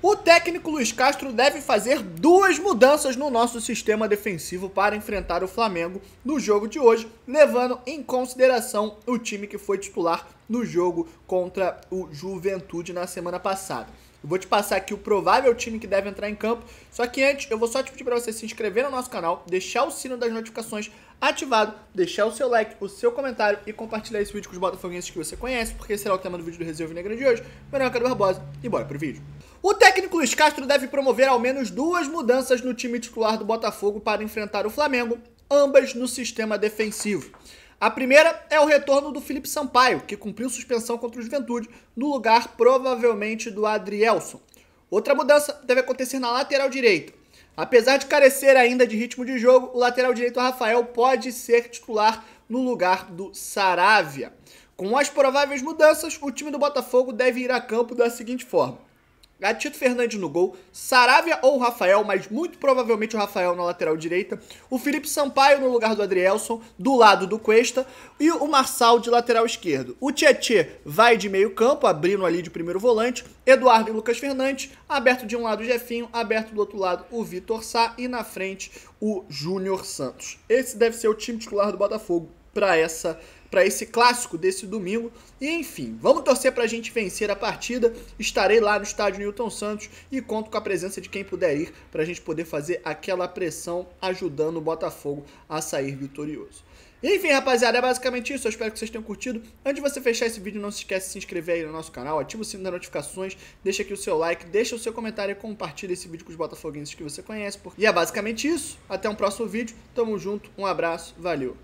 O técnico Luiz Castro deve fazer duas mudanças no nosso sistema defensivo para enfrentar o Flamengo no jogo de hoje, levando em consideração o time que foi titular no jogo contra o Juventude na semana passada. Eu vou te passar aqui o provável time que deve entrar em campo. Só que antes, eu vou só te pedir para você se inscrever no nosso canal, deixar o sino das notificações ativado, deixar o seu like, o seu comentário e compartilhar esse vídeo com os botafoguenses que você conhece, porque será o tema do vídeo do Resenha Negra de hoje. Meu nome é Ricardo Barbosa e bora pro vídeo. O técnico Luiz Castro deve promover ao menos duas mudanças no time titular do Botafogo para enfrentar o Flamengo, ambas no sistema defensivo. A primeira é o retorno do Felipe Sampaio, que cumpriu suspensão contra o Juventude, no lugar provavelmente do Adrielson. Outra mudança deve acontecer na lateral direita. Apesar de carecer ainda de ritmo de jogo, o lateral direito Rafael pode ser titular no lugar do Saravia. Com as prováveis mudanças, o time do Botafogo deve ir a campo da seguinte forma: Gatito é Fernandes no gol, Saravia ou Rafael, mas muito provavelmente o Rafael na lateral direita, o Felipe Sampaio no lugar do Adrielson, do lado do Cuesta, e o Marçal de lateral esquerdo. O Tietê vai de meio campo, abrindo ali de primeiro volante, Eduardo e Lucas Fernandes, aberto de um lado o Jefinho, aberto do outro lado o Vitor Sá e na frente o Júnior Santos. Esse deve ser o time titular do Botafogo para essa para esse clássico desse domingo. E enfim, vamos torcer para a gente vencer a partida. Estarei lá no estádio Newton Santos e conto com a presença de quem puder ir para a gente poder fazer aquela pressão ajudando o Botafogo a sair vitorioso. Enfim, rapaziada, é basicamente isso. Eu espero que vocês tenham curtido. Antes de você fechar esse vídeo, não se esquece de se inscrever aí no nosso canal, ativa o sino das notificações, deixa aqui o seu like, deixa o seu comentário e compartilha esse vídeo com os botafoguenses que você conhece. E é basicamente isso. Até um próximo vídeo. Tamo junto, um abraço, valeu!